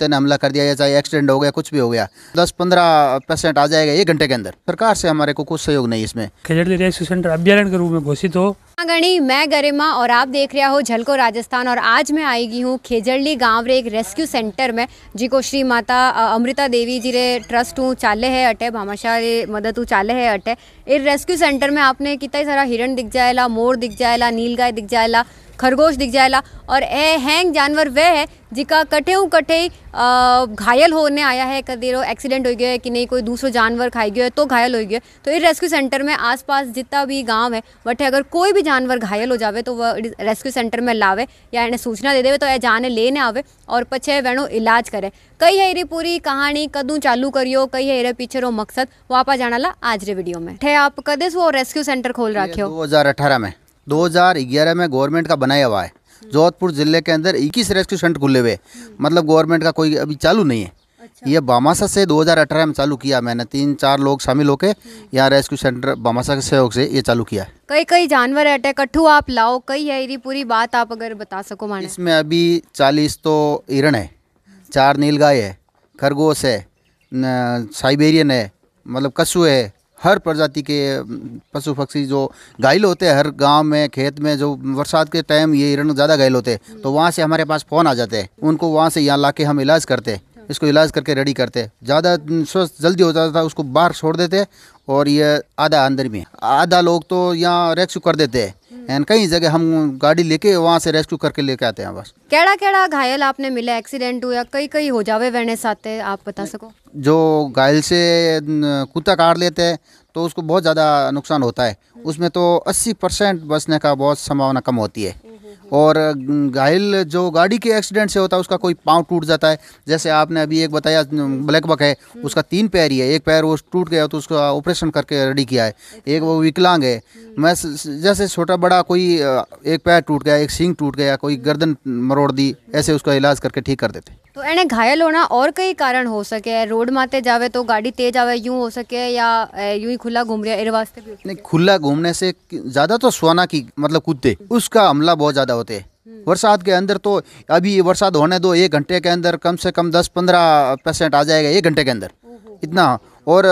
तेने हमला कर दिया या चाहे एक्सीडेंट हो गया कुछ भी हो गया दस पंद्रह परसेंट आ जाएगा एक घंटे के अंदर सरकार से हमारे को कुछ सहयोग नहीं इसमें खेजड़ी रेस्क्यू सेंटर अभ्यारण के रूप में घोषित हो गणी मैं गरिमा और आप देख रहे हो झलको राजस्थान और आज मैं आएगी हूँ खेजड़ली गांव रे एक रेस्क्यू सेंटर में जी को श्री माता अमृता देवी जी रे ट्रस्ट हूँ चाले है अटे भामाशाह मदद हूँ चाले है अटे इस रेस्क्यू सेंटर में आपने कितना सारा हिरण दिख जाएला मोर दिख जाएला नीलगाय दिख जाएला खरगोश दिख जाएगा और ए हैंग जानवर वह है जिका कटे कटे घायल होने आया है कदेरो एक्सीडेंट हो गया है कि नहीं कोई दूसरो जानवर खाई गया है तो घायल हो गया तो इस रेस्क्यू सेंटर में आसपास जितना भी गांव है बटे अगर कोई भी जानवर घायल हो जावे तो वह रेस्क्यू सेंटर में लावे या इन्हें सूचना दे देवे तो यह जाने लेने आवे और पछे वेणो इलाज करे कई है इरी पूरी कहानी कदू चालू करियो कई है इरे पीछे रो मकसद वो आप जाना ला आज रे वीडियो में ठे आप कदे वो रेस्क्यू सेंटर खोल रखियो दो हजार अठारह में 2011 में गवर्नमेंट का बनाया हुआ है जोधपुर ज़िले के अंदर इक्कीस रेस्क्यू सेंटर खुले हुए मतलब गवर्नमेंट का कोई अभी चालू नहीं है अच्छा। ये बामासा से 2018 में चालू किया मैंने तीन चार लोग शामिल होके यहाँ रेस्क्यू सेंटर बामासा के सहयोग से ये चालू किया है कई कई जानवर अटैक कट्ठू आप लाओ कई है ये पूरी बात आप अगर बता सको मान इसमें अभी चालीस तो हिरण है चार नीलगाय है खरगोश है साइबेरियन है मतलब कछु है हर प्रजाति के पशु पक्षी जो घायल होते हैं हर गांव में खेत में जो बरसात के टाइम ये हिरण ज़्यादा घायल होते हैं तो वहाँ से हमारे पास फ़ोन आ जाते हैं उनको वहाँ से यहाँ ला के हम इलाज करते इसको इलाज करके रेडी करते ज़्यादा स्वस्थ जल्दी हो जाता था उसको बाहर छोड़ देते और ये आधा अंदर में आधा लोग तो यहाँ रेस्क्यू कर देते हैं एंड कई जगह हम गाड़ी लेके वहाँ से रेस्क्यू करके लेके आते हैं बस केड़ा केड़ा घायल आपने मिला एक्सीडेंट हुआ कई कई हो जावे वेने साथे आप बता सको जो घायल से कुत्ता काट लेते हैं तो उसको बहुत ज़्यादा नुकसान होता है उसमें तो 80 परसेंट बचने का बहुत संभावना कम होती है और घायल जो गाड़ी के एक्सीडेंट से होता है उसका कोई पाँव टूट जाता है जैसे आपने अभी एक बताया ब्लैक बक है हम्म। उसका तीन पैर ही है एक पैर वो टूट गया तो उसका ऑपरेशन करके रेडी किया है अच्छा। एक वो विकलांग है हम्म। मैं जैसे छोटा बड़ा कोई एक पैर टूट गया एक सिंग टूट गया कोई हम्म। गर्दन मरोड़ दी ऐसे उसका इलाज करके ठीक कर देते तो एने घायल होना और कई कारण हो सके है रोड माते जावे तो गाड़ी तेज आवे यूं हो सके या यूं ही खुला घूम रहे वास्ते भी नहीं खुला घूमने से ज़्यादा तो सोना की मतलब कुत्ते हम्म। उसका हमला बहुत ज़्यादा होते है बरसात हम्म। के अंदर तो अभी बरसात होने दो एक घंटे के अंदर कम से कम दस पंद्रह परसेंट आ जाएगा एक घंटे के अंदर इतना और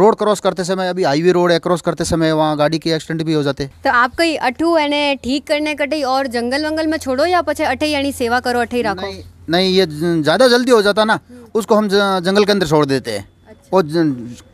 रोड क्रॉस करते समय अभी हाईवे रोड है क्रॉस करते समय वहाँ गाड़ी के एक्सीडेंट भी हो जाते तो आप कई अठू एने ठीक करने कटे और जंगल वंगल में छोड़ो या पे अठे यानी सेवा करो अठे राखो नहीं ये ज़्यादा जल्दी हो जाता ना उसको हम जंगल के अंदर छोड़ देते हैं अच्छा। और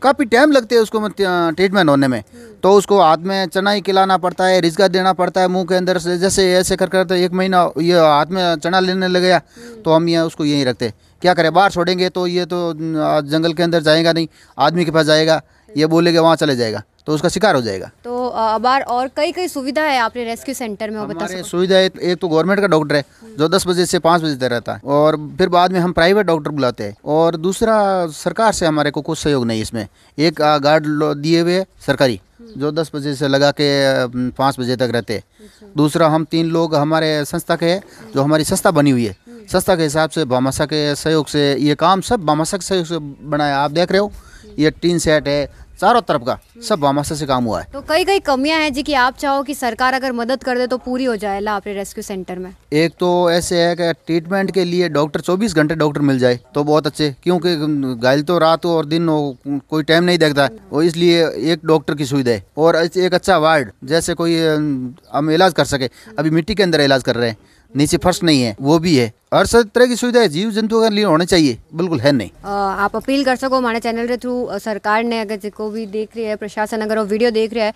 काफ़ी टाइम लगते हैं उसको ट्रीटमेंट होने में तो उसको हाथ में चना ही खिलाना पड़ता है रिजगा देना पड़ता है मुंह के अंदर से जैसे ऐसे कर कर तो एक महीना ये हाथ में चना लेने लग गया तो हम ये उसको यहीं रखते क्या करें बाहर छोड़ेंगे तो ये तो जंगल के अंदर जाएगा नहीं आदमी के पास जाएगा ये बोलेगा वहाँ चले जाएगा तो उसका शिकार हो जाएगा तो अबार और कई कई सुविधा है आपने रेस्क्यू सेंटर में बता सकते सुविधा एक, एक तो गवर्नमेंट का डॉक्टर है जो 10 बजे से 5 बजे तक रहता है और फिर बाद में हम प्राइवेट डॉक्टर बुलाते हैं और दूसरा सरकार से हमारे को कुछ सहयोग नहीं इसमें एक गार्ड दिए हुए सरकारी जो दस बजे से लगा के पाँच बजे तक रहते हैं दूसरा हम तीन लोग हमारे संस्था के हैं जो हमारी संस्था बनी हुई है संस्था के हिसाब से बामाशा के सहयोग से ये काम सब बामाशा के सहयोग से बनाया आप देख रहे हो ये टीन सेट है चारों तरफ का सब बामाशा से काम हुआ है तो कई कई कमियां हैं जी कि आप चाहो कि सरकार अगर मदद कर दे तो पूरी हो जाए लापरे रेस्क्यू सेंटर में एक तो ऐसे है कि ट्रीटमेंट के लिए डॉक्टर 24 घंटे डॉक्टर मिल जाए तो बहुत अच्छे क्योंकि घायल तो रात और दिन हो कोई टाइम नहीं देखता और इसलिए एक डॉक्टर की सुविधा है और एक अच्छा वार्ड जैसे कोई हम इलाज कर सके अभी मिट्टी के अंदर इलाज कर रहे हैं नीचे फर्श नहीं है वो भी है हर तरह की सुविधा जीव जंतु के लिए होने चाहिए बिल्कुल है नहीं आ, आप अपील कर सको हमारे चैनल के थ्रू सरकार ने अगर जिसको भी देख रही है प्रशासन अगर वो वीडियो देख रहा है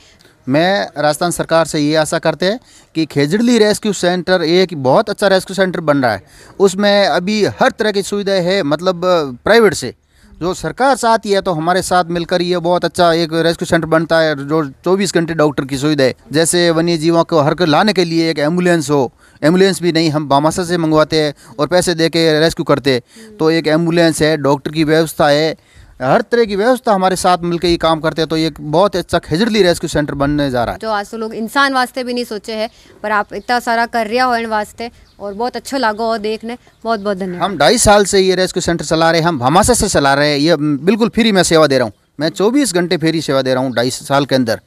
मैं राजस्थान सरकार से ये आशा करते हैं कि खेजड़ली रेस्क्यू सेंटर एक बहुत अच्छा रेस्क्यू सेंटर बन रहा है उसमें अभी हर तरह की सुविधा है मतलब प्राइवेट से जो सरकार साथ ही है तो हमारे साथ मिलकर ये बहुत अच्छा एक रेस्क्यू सेंटर बनता है जो 24 घंटे डॉक्टर की सुविधा है जैसे वन्य जीवों को हर लाने के लिए एक एम्बुलेंस हो एम्बुलेंस भी नहीं हम बामासा से मंगवाते हैं और पैसे दे के रेस्क्यू करते तो एक एम्बुलेंस है डॉक्टर की व्यवस्था है हर तरह की व्यवस्था हमारे साथ मिलकर ये काम करते हैं तो ये बहुत अच्छा खिजड़ी रेस्क्यू सेंटर बनने जा रहा है जो आज तो लोग इंसान वास्ते भी नहीं सोचे है पर आप इतना सारा कर रहे हो वास्ते और बहुत अच्छा लागो और देखने बहुत बहुत धन्यवाद हम ढाई साल से ये रेस्क्यू सेंटर चला रहे हैं हम हमासा से चला रहे हैं ये बिल्कुल फ्री में सेवा दे रहा हूँ मैं चौबीस घंटे फ्री सेवा दे रहा हूँ ढाई साल के अंदर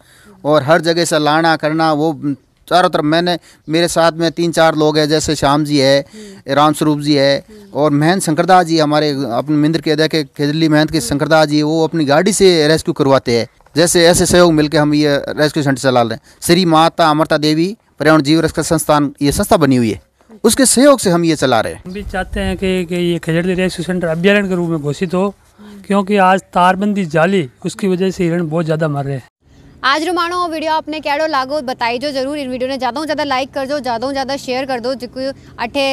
और हर जगह से लाना करना वो चारों तरफ मैंने मेरे साथ में तीन चार लोग हैं जैसे श्याम जी है हम्म। राम स्वरूप जी है हम्म। और महंत शंकरदास जी हमारे अपने मिंद्र के देखे खेजली महंत के हम्म। शंकरदास जी वो अपनी गाड़ी से रेस्क्यू करवाते हैं जैसे ऐसे सहयोग मिलकर हम ये रेस्क्यू सेंटर चला रहे हैं श्री माता अमृता देवी पर्यावरण जीव रक्षा संस्थान ये संस्था बनी हुई है अच्छा। उसके सहयोग से हम ये चला रहे हैं हम भी चाहते हैं कि, कि ये खजड़ी रेस्क्यू सेंटर अभ्यारण्य के रूप में घोषित हो क्योंकि आज तारबंदी जाली उसकी वजह से हिरण बहुत ज़्यादा मर रहे हैं आज रो मानो वीडियो आपने कैडो लागो बताइजो जरूर इन वीडियो ने ज़्यादा ज़्यादा लाइक कर दो ज़्यादा ज़्यादा शेयर कर दो जो अठे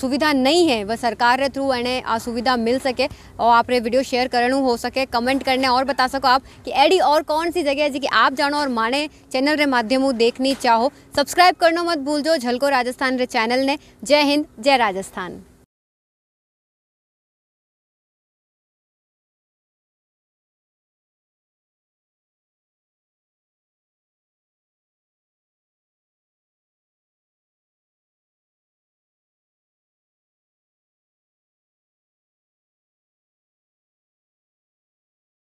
सुविधा नहीं है वह सरकार के थ्रू इन्हें आ सुविधा मिल सके और आप रे वीडियो शेयर करणू हो सके कमेंट करने और बता सको आप कि एडी और कौन सी जगह है जी कि आप जानो और माने चैनल रे माध्यम देखनी चाहो सब्सक्राइब करना मत भूल जो झलको राजस्थान रे चैनल ने जय हिंद जय राजस्थान